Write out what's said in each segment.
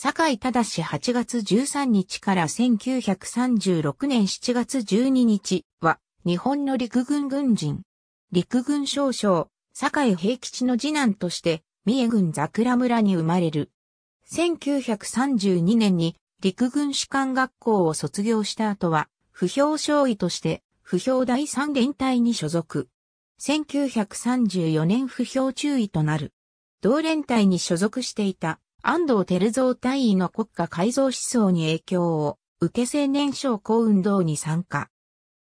坂井正8月13日から1936年7月12日は、日本の陸軍軍人。陸軍少将、坂井平吉の次男として、三重郡桜村に生まれる。1932年に陸軍士官学校を卒業した後は、不評少尉として、不評第三連隊に所属。1934年不評中尉となる。同連隊に所属していた安藤照蔵大尉の国家改造思想に影響を受け青年将校運動に参加。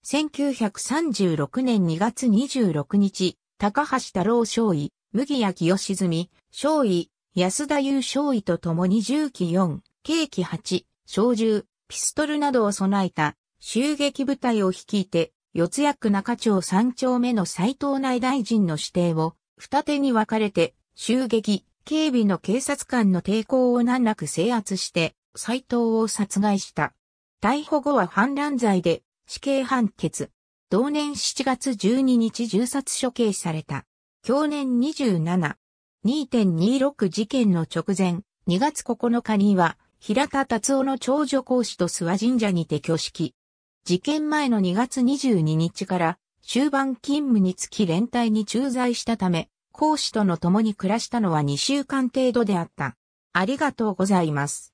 1936年2月26日、高橋太郎少尉、麦谷清澄、少尉、安田優少尉と共に銃機4、軽機8、小銃、ピストルなどを備えた襲撃部隊を率いて、四谷区中町三丁目の斎藤内大臣の指定を二手に分かれて襲撃、警備の警察官の抵抗を難なく制圧して、斎藤を殺害した。逮捕後は反乱罪で死刑判決。同年7月12日銃殺処刑された。去年27、2.26事件の直前、2月9日には、平田達夫の長女講師と諏訪神社にて挙式。事件前の2月22日から終盤勤務につき連帯に駐在したため、講師との共に暮らしたのは2週間程度であった。ありがとうございます。